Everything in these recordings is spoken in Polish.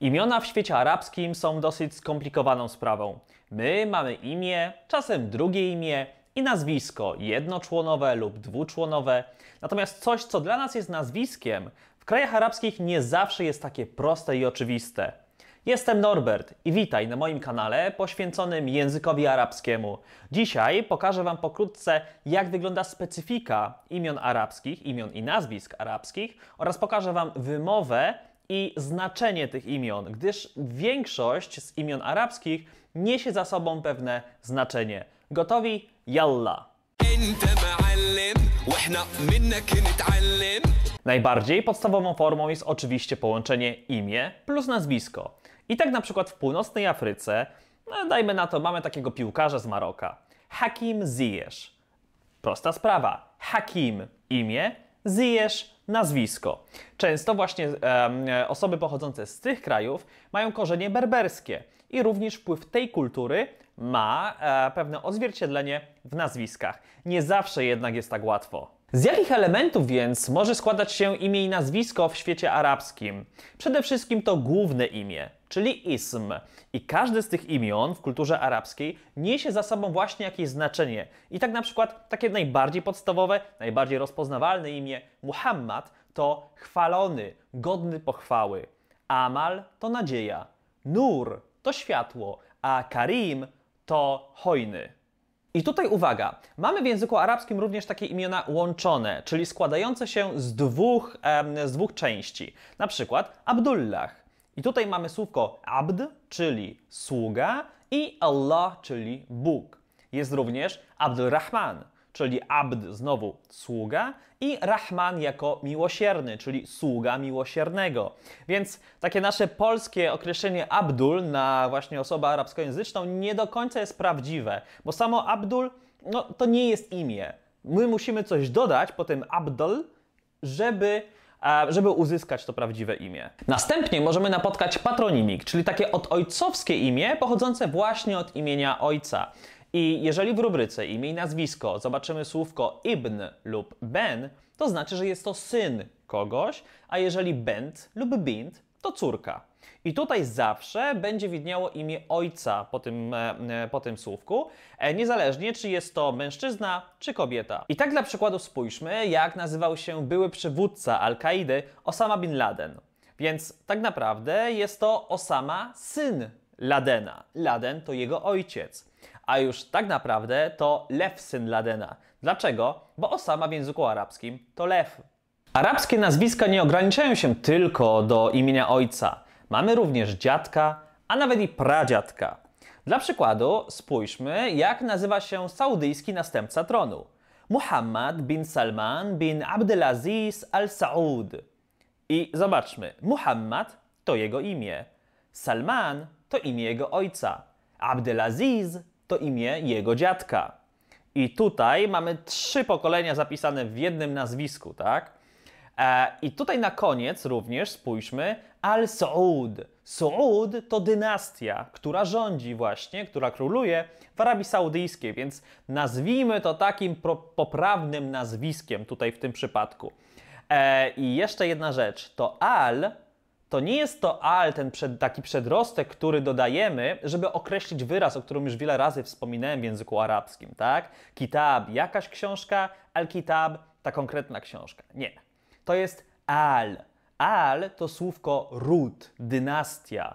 Imiona w świecie arabskim są dosyć skomplikowaną sprawą. My mamy imię, czasem drugie imię i nazwisko jednoczłonowe lub dwuczłonowe. Natomiast coś, co dla nas jest nazwiskiem, w krajach arabskich nie zawsze jest takie proste i oczywiste. Jestem Norbert i witaj na moim kanale poświęconym językowi arabskiemu. Dzisiaj pokażę Wam pokrótce, jak wygląda specyfika imion arabskich, imion i nazwisk arabskich oraz pokażę Wam wymowę i znaczenie tych imion, gdyż większość z imion arabskich niesie za sobą pewne znaczenie. Gotowi? Jalla! Najbardziej podstawową formą jest oczywiście połączenie imię plus nazwisko. I tak na przykład w północnej Afryce, no dajmy na to, mamy takiego piłkarza z Maroka. Hakim Ziyech. Prosta sprawa. Hakim imię, Ziyech nazwisko. Często właśnie e, osoby pochodzące z tych krajów mają korzenie berberskie i również wpływ tej kultury ma e, pewne odzwierciedlenie w nazwiskach. Nie zawsze jednak jest tak łatwo. Z jakich elementów więc może składać się imię i nazwisko w świecie arabskim? Przede wszystkim to główne imię, czyli ism. I każde z tych imion w kulturze arabskiej niesie za sobą właśnie jakieś znaczenie. I tak na przykład takie najbardziej podstawowe, najbardziej rozpoznawalne imię Muhammad to chwalony, godny pochwały. Amal to nadzieja, Nur to światło, a Karim to hojny. I tutaj uwaga, mamy w języku arabskim również takie imiona łączone, czyli składające się z dwóch, z dwóch części. Na przykład Abdullah. I tutaj mamy słówko abd, czyli sługa, i Allah, czyli Bóg. Jest również Abdulrahman czyli abd, znowu sługa, i Rahman jako miłosierny, czyli sługa miłosiernego. Więc takie nasze polskie określenie Abdul na właśnie osobę arabskojęzyczną nie do końca jest prawdziwe, bo samo Abdul no, to nie jest imię. My musimy coś dodać po tym Abdul, żeby żeby uzyskać to prawdziwe imię. Następnie możemy napotkać patronimik, czyli takie odojcowskie imię pochodzące właśnie od imienia ojca. I jeżeli w rubryce imię i nazwisko zobaczymy słówko ibn lub ben, to znaczy, że jest to syn kogoś, a jeżeli bent lub bint, to córka. I tutaj zawsze będzie widniało imię ojca po tym, e, e, po tym słówku, e, niezależnie czy jest to mężczyzna czy kobieta. I tak dla przykładu spójrzmy, jak nazywał się były przywódca Al-Kaidy Osama bin Laden. Więc tak naprawdę jest to Osama syn Ladena. Laden to jego ojciec a już tak naprawdę to lew syn Ladena. Dlaczego? Bo Osama w języku arabskim to lew. Arabskie nazwiska nie ograniczają się tylko do imienia ojca. Mamy również dziadka, a nawet i pradziadka. Dla przykładu spójrzmy, jak nazywa się saudyjski następca tronu. Muhammad bin Salman bin Abdelaziz al Saud. I zobaczmy, Muhammad to jego imię, Salman to imię jego ojca, Abdelaziz to imię jego dziadka. I tutaj mamy trzy pokolenia zapisane w jednym nazwisku, tak? E, I tutaj na koniec również spójrzmy Al-Saud. Saud to dynastia, która rządzi właśnie, która króluje w Arabii Saudyjskiej, więc nazwijmy to takim poprawnym nazwiskiem tutaj w tym przypadku. E, I jeszcze jedna rzecz, to Al to nie jest to al, ten przed, taki przedrostek, który dodajemy, żeby określić wyraz, o którym już wiele razy wspominałem w języku arabskim, tak? Kitab, jakaś książka, al-kitab, ta konkretna książka. Nie. To jest al. Al to słówko ród, dynastia.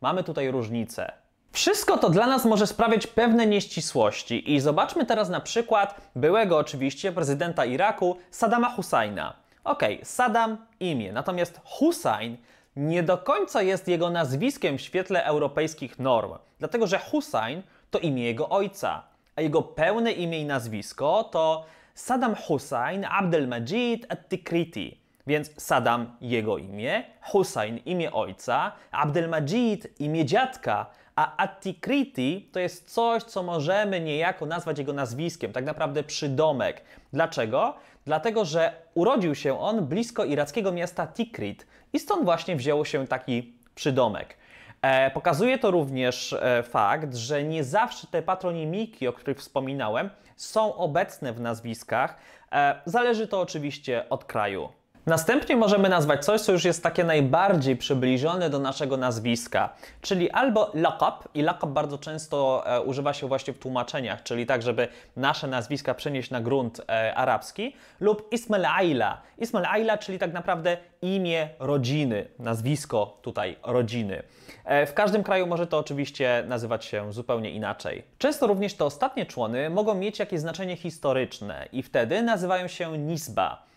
Mamy tutaj różnicę. Wszystko to dla nas może sprawiać pewne nieścisłości i zobaczmy teraz na przykład byłego oczywiście prezydenta Iraku Saddama Husajna. Okej, okay, Saddam imię, natomiast Husajn nie do końca jest jego nazwiskiem w świetle europejskich norm, dlatego że Hussein to imię jego ojca, a jego pełne imię i nazwisko to Saddam Hussein Abdelmajid At-Tikriti. Więc Saddam jego imię, Hussein imię ojca, Abdelmajid imię dziadka, a Attikriti to jest coś, co możemy niejako nazwać jego nazwiskiem, tak naprawdę przydomek. Dlaczego? Dlatego, że urodził się on blisko irackiego miasta Tikrit i stąd właśnie wzięło się taki przydomek. E, pokazuje to również e, fakt, że nie zawsze te patronimiki, o których wspominałem, są obecne w nazwiskach. E, zależy to oczywiście od kraju. Następnie możemy nazwać coś, co już jest takie najbardziej przybliżone do naszego nazwiska, czyli albo lakap, i lakap bardzo często e, używa się właśnie w tłumaczeniach, czyli tak, żeby nasze nazwiska przenieść na grunt e, arabski, lub Ismail Ayla. aila Ayla, aila czyli tak naprawdę imię rodziny, nazwisko tutaj rodziny. E, w każdym kraju może to oczywiście nazywać się zupełnie inaczej. Często również te ostatnie człony mogą mieć jakieś znaczenie historyczne i wtedy nazywają się nisba.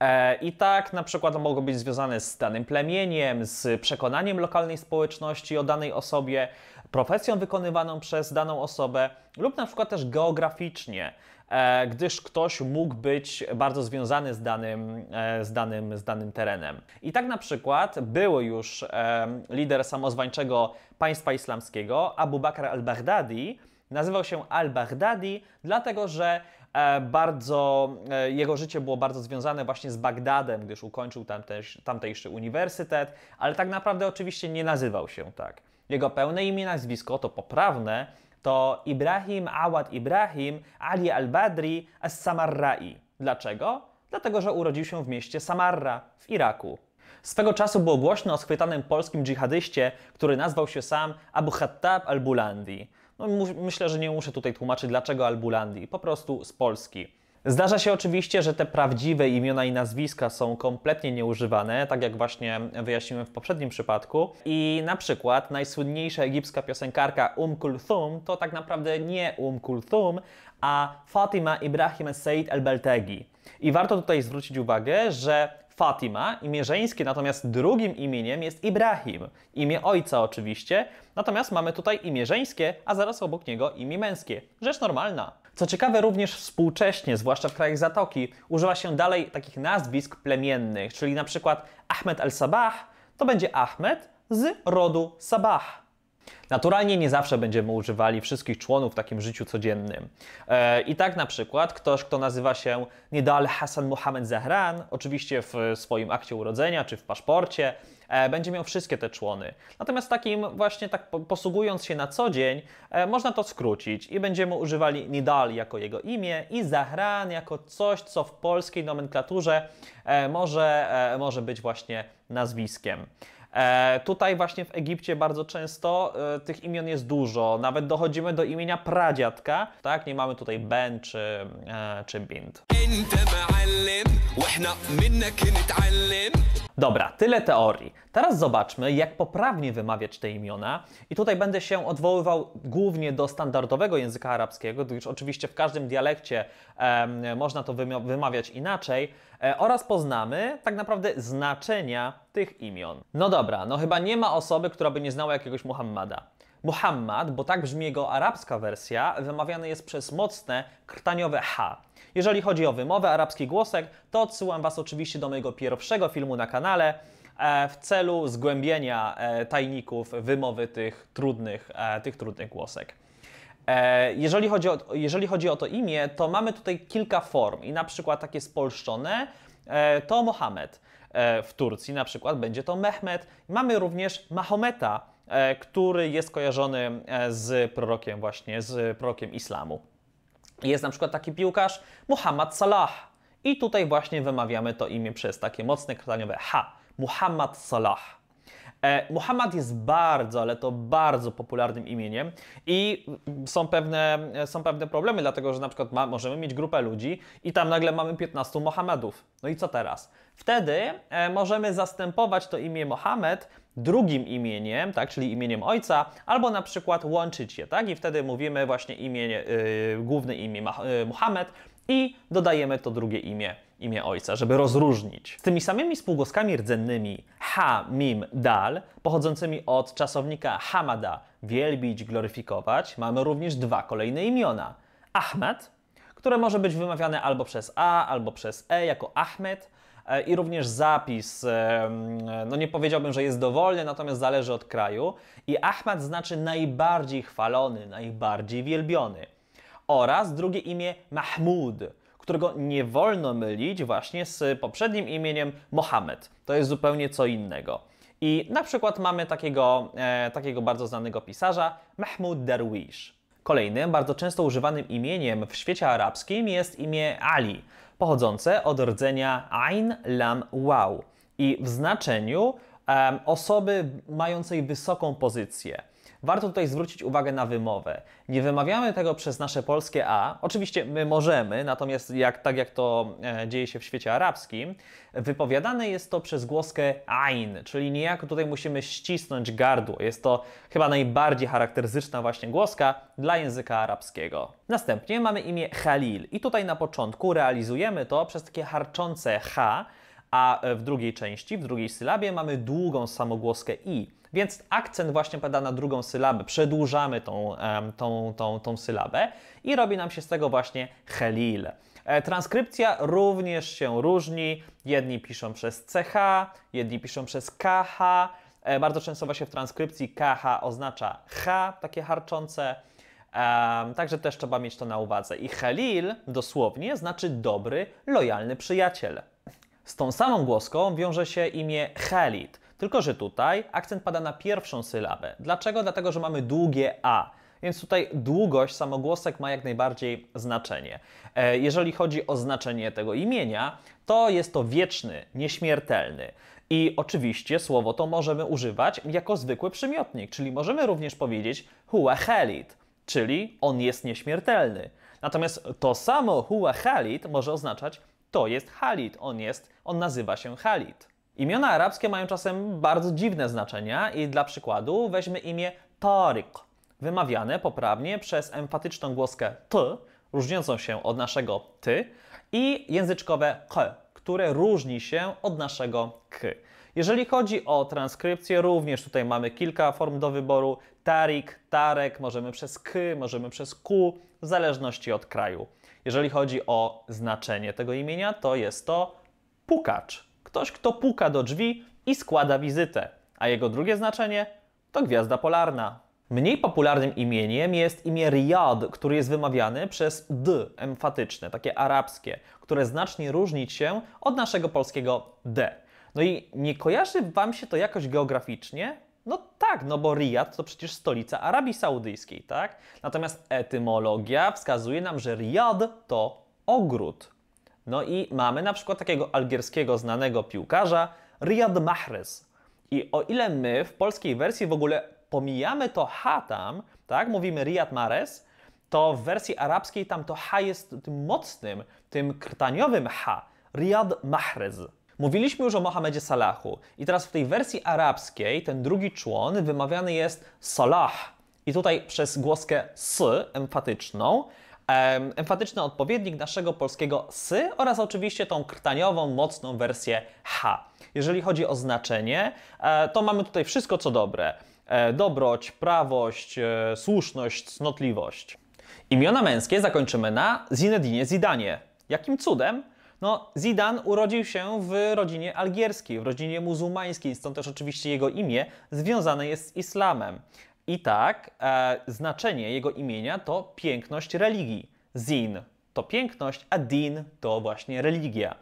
E, I tak na przykład mogą być związane z danym plemieniem, z przekonaniem lokalnej społeczności o danej osobie, profesją wykonywaną przez daną osobę lub na przykład też geograficznie, e, gdyż ktoś mógł być bardzo związany z danym, e, z danym, z danym terenem. I tak na przykład był już lider samozwańczego państwa islamskiego Abu Bakr al-Baghdadi, Nazywał się Al-Baghdadi, dlatego że E, bardzo, e, jego życie było bardzo związane właśnie z Bagdadem, gdyż ukończył tamtejszy, tamtejszy uniwersytet, ale tak naprawdę oczywiście nie nazywał się tak. Jego pełne imię i nazwisko to poprawne, to Ibrahim Awad Ibrahim Ali al-Badri as-Samarra'i. Dlaczego? Dlatego, że urodził się w mieście Samarra w Iraku. Swego czasu było głośno o schwytanym polskim dżihadyście, który nazwał się sam Abu Hattab al-Bulandi. No, myślę, że nie muszę tutaj tłumaczyć dlaczego Albulandii, po prostu z Polski. Zdarza się oczywiście, że te prawdziwe imiona i nazwiska są kompletnie nieużywane, tak jak właśnie wyjaśniłem w poprzednim przypadku. I na przykład najsłynniejsza egipska piosenkarka Um Kulthum to tak naprawdę nie Um Kulthum, a Fatima Ibrahim Said El-Beltegi. I warto tutaj zwrócić uwagę, że Fatima, imię żeńskie, natomiast drugim imieniem jest Ibrahim, imię ojca oczywiście, natomiast mamy tutaj imię żeńskie, a zaraz obok niego imię męskie. Rzecz normalna. Co ciekawe, również współcześnie, zwłaszcza w krajach Zatoki, używa się dalej takich nazwisk plemiennych, czyli na przykład Ahmed al-Sabah to będzie Ahmed z rodu Sabah. Naturalnie nie zawsze będziemy używali wszystkich członów w takim życiu codziennym. E, I tak na przykład ktoś, kto nazywa się Nidal Hassan Mohamed Zahran, oczywiście w swoim akcie urodzenia czy w paszporcie, e, będzie miał wszystkie te człony. Natomiast takim właśnie tak posługując się na co dzień, e, można to skrócić i będziemy używali Nidal jako jego imię i Zahran jako coś, co w polskiej nomenklaturze może, może być właśnie nazwiskiem. E, tutaj właśnie w Egipcie bardzo często e, tych imion jest dużo, nawet dochodzimy do imienia pradziadka, tak? Nie mamy tutaj Ben czy, e, czy Bint. Dobra, tyle teorii. Teraz zobaczmy, jak poprawnie wymawiać te imiona. I tutaj będę się odwoływał głównie do standardowego języka arabskiego, gdyż oczywiście w każdym dialekcie e, można to wymawiać inaczej, e, oraz poznamy tak naprawdę znaczenia tych imion. No dobra, no chyba nie ma osoby, która by nie znała jakiegoś Muhammada. Muhammad, bo tak brzmi jego arabska wersja, wymawiany jest przez mocne, krtaniowe H. Jeżeli chodzi o wymowę arabski głosek, to odsyłam Was oczywiście do mojego pierwszego filmu na kanale e, w celu zgłębienia e, tajników wymowy tych trudnych, e, tych trudnych głosek. Jeżeli chodzi, o, jeżeli chodzi o to imię, to mamy tutaj kilka form i na przykład takie spolszczone to Mohamed. W Turcji na przykład będzie to Mehmet. Mamy również Mahometa, który jest kojarzony z prorokiem właśnie, z prorokiem islamu. Jest na przykład taki piłkarz Muhammad Salah. I tutaj właśnie wymawiamy to imię przez takie mocne krataniowe H. Muhammad Salah. E, Muhammad jest bardzo, ale to bardzo popularnym imieniem i są pewne, są pewne problemy, dlatego że na przykład ma, możemy mieć grupę ludzi i tam nagle mamy 15 Mohamedów. No i co teraz? Wtedy e, możemy zastępować to imię Mohamed drugim imieniem, tak, czyli imieniem ojca, albo na przykład łączyć je, tak? I wtedy mówimy właśnie imię, yy, główne imię y, Muhammad i dodajemy to drugie imię, imię ojca, żeby rozróżnić. Z tymi samymi spółgłoskami rdzennymi ha, mim, dal, pochodzącymi od czasownika hamada, wielbić, gloryfikować, mamy również dwa kolejne imiona. Ahmed, które może być wymawiane albo przez A, albo przez E jako Ahmed, E, i również zapis, e, no nie powiedziałbym, że jest dowolny, natomiast zależy od kraju. I Ahmad znaczy najbardziej chwalony, najbardziej wielbiony. Oraz drugie imię Mahmud, którego nie wolno mylić właśnie z poprzednim imieniem Mohamed. To jest zupełnie co innego. I na przykład mamy takiego, e, takiego bardzo znanego pisarza, Mahmud Darwish. Kolejnym bardzo często używanym imieniem w świecie arabskim jest imię Ali, pochodzące od rdzenia Ain Lam Wow i w znaczeniu um, osoby mającej wysoką pozycję. Warto tutaj zwrócić uwagę na wymowę. Nie wymawiamy tego przez nasze polskie A. Oczywiście my możemy, natomiast jak, tak jak to e, dzieje się w świecie arabskim, wypowiadane jest to przez głoskę ain, czyli niejako tutaj musimy ścisnąć gardło. Jest to chyba najbardziej charakterystyczna właśnie głoska dla języka arabskiego. Następnie mamy imię Khalil i tutaj na początku realizujemy to przez takie harczące H, a e, w drugiej części, w drugiej sylabie mamy długą samogłoskę i. Więc akcent właśnie pada na drugą sylabę, przedłużamy tą, tą, tą, tą sylabę i robi nam się z tego właśnie helil. E, transkrypcja również się różni. Jedni piszą przez CH, jedni piszą przez KH. E, bardzo często właśnie w transkrypcji KH oznacza H, takie harczące. także też trzeba mieć to na uwadze. I Helil dosłownie znaczy dobry, lojalny przyjaciel. Z tą samą głoską wiąże się imię Helit, tylko że tutaj akcent pada na pierwszą sylabę. Dlaczego? Dlatego, że mamy długie A. Więc tutaj długość samogłosek ma jak najbardziej znaczenie. E, jeżeli chodzi o znaczenie tego imienia, to jest to wieczny, nieśmiertelny. I oczywiście słowo to możemy używać jako zwykły przymiotnik, czyli możemy również powiedzieć huwa czyli on jest nieśmiertelny. Natomiast to samo huwa może oznaczać to jest Halit. On, jest, on nazywa się Halit. Imiona arabskie mają czasem bardzo dziwne znaczenia i dla przykładu weźmy imię Tariq, wymawiane poprawnie przez emfatyczną głoskę T, różniącą się od naszego Ty i języczkowe K, które różni się od naszego K. Jeżeli chodzi o transkrypcję, również tutaj mamy kilka form do wyboru. Tarik, Tarek, możemy przez K, możemy przez Q, w zależności od kraju. Jeżeli chodzi o znaczenie tego imienia, to jest to pukacz. Ktoś, kto puka do drzwi i składa wizytę. A jego drugie znaczenie to gwiazda polarna. Mniej popularnym imieniem jest imię Riyad, który jest wymawiany przez d emfatyczne, takie arabskie, które znacznie różni się od naszego polskiego d. No i nie kojarzy Wam się to jakoś geograficznie, no tak, no bo Riyad to przecież stolica Arabii Saudyjskiej, tak? Natomiast etymologia wskazuje nam, że Riyad to ogród. No i mamy na przykład takiego algierskiego znanego piłkarza Riyad Mahrez. I o ile my w polskiej wersji w ogóle pomijamy to H tam, tak? Mówimy Riyad Mahrez, to w wersji arabskiej tam to H jest tym mocnym, tym krtaniowym H. Riyad Mahrez. Mówiliśmy już o Mohamedzie Salahu i teraz w tej wersji arabskiej ten drugi człon wymawiany jest Salah i tutaj przez głoskę s emfatyczną, emfatyczny odpowiednik naszego polskiego sy oraz oczywiście tą krtaniową, mocną wersję h. Jeżeli chodzi o znaczenie, e, to mamy tutaj wszystko co dobre. E, dobroć, prawość, e, słuszność, cnotliwość. Imiona męskie zakończymy na Zinedinie Zidanie. Jakim cudem? No, Zidane urodził się w rodzinie algierskiej, w rodzinie muzułmańskiej, stąd też oczywiście jego imię związane jest z islamem. I tak, e, znaczenie jego imienia to piękność religii. Zin to piękność, a din to właśnie religia.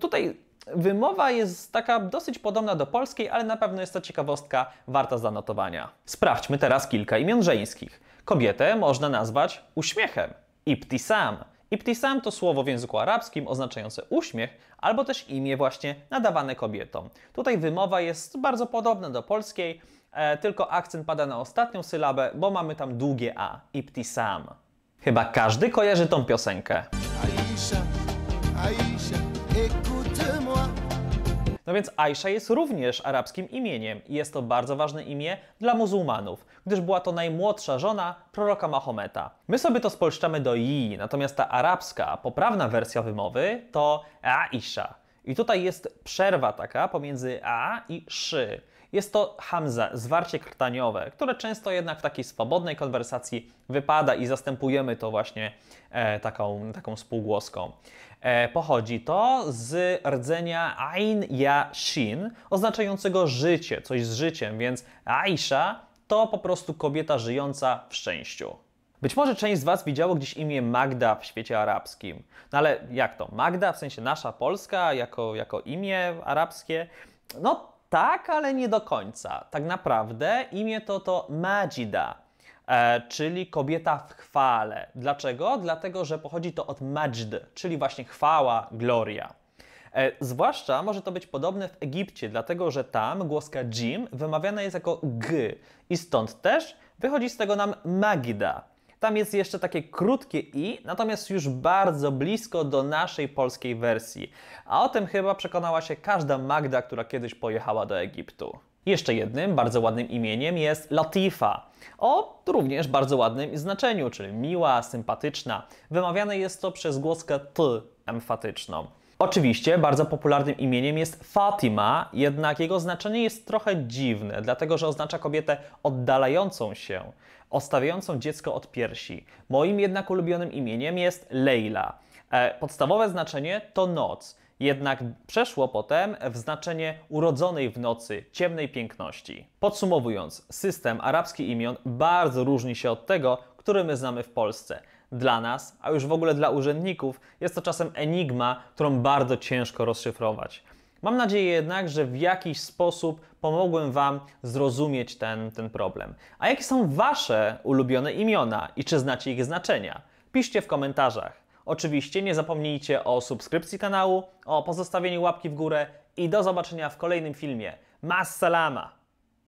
Tutaj Wymowa jest taka dosyć podobna do polskiej, ale na pewno jest to ciekawostka warta zanotowania. Sprawdźmy teraz kilka imion żeńskich. Kobietę można nazwać uśmiechem, ibtisam. Ibtisam to słowo w języku arabskim oznaczające uśmiech albo też imię właśnie nadawane kobietom. Tutaj wymowa jest bardzo podobna do polskiej, e, tylko akcent pada na ostatnią sylabę, bo mamy tam długie a. Ibtisam. Chyba każdy kojarzy tą piosenkę. Aisha. No więc Aisha jest również arabskim imieniem i jest to bardzo ważne imię dla muzułmanów, gdyż była to najmłodsza żona proroka Mahometa. My sobie to spolszczamy do Yi, natomiast ta arabska, poprawna wersja wymowy to Aisha. I tutaj jest przerwa taka pomiędzy a i szy. Jest to hamza, zwarcie krtaniowe, które często jednak w takiej swobodnej konwersacji wypada i zastępujemy to właśnie e, taką, taką spółgłoską. E, pochodzi to z rdzenia ain ya shin, oznaczającego życie, coś z życiem, więc Aisha to po prostu kobieta żyjąca w szczęściu. Być może część z Was widziało gdzieś imię Magda w świecie arabskim. No ale jak to? Magda, w sensie nasza Polska, jako, jako imię arabskie? No tak, ale nie do końca. Tak naprawdę imię to to Majida, e, czyli kobieta w chwale. Dlaczego? Dlatego, że pochodzi to od Majd, czyli właśnie chwała, gloria. E, zwłaszcza może to być podobne w Egipcie, dlatego że tam głoska jim wymawiana jest jako g i stąd też wychodzi z tego nam Magida. Tam jest jeszcze takie krótkie i, natomiast już bardzo blisko do naszej polskiej wersji. A o tym chyba przekonała się każda Magda, która kiedyś pojechała do Egiptu. Jeszcze jednym bardzo ładnym imieniem jest Latifa, o również bardzo ładnym znaczeniu, czyli miła, sympatyczna. Wymawiane jest to przez głoskę T emfatyczną. Oczywiście bardzo popularnym imieniem jest Fatima, jednak jego znaczenie jest trochę dziwne, dlatego że oznacza kobietę oddalającą się. Ostawiającą dziecko od piersi. Moim jednak ulubionym imieniem jest Leila. E, podstawowe znaczenie to noc, jednak przeszło potem w znaczenie urodzonej w nocy, ciemnej piękności. Podsumowując, system arabski imion bardzo różni się od tego, który my znamy w Polsce. Dla nas, a już w ogóle dla urzędników, jest to czasem enigma, którą bardzo ciężko rozszyfrować. Mam nadzieję jednak, że w jakiś sposób pomogłem Wam zrozumieć ten, ten problem. A jakie są Wasze ulubione imiona i czy znacie ich znaczenia? Piszcie w komentarzach. Oczywiście nie zapomnijcie o subskrypcji kanału, o pozostawieniu łapki w górę i do zobaczenia w kolejnym filmie. Mas salama!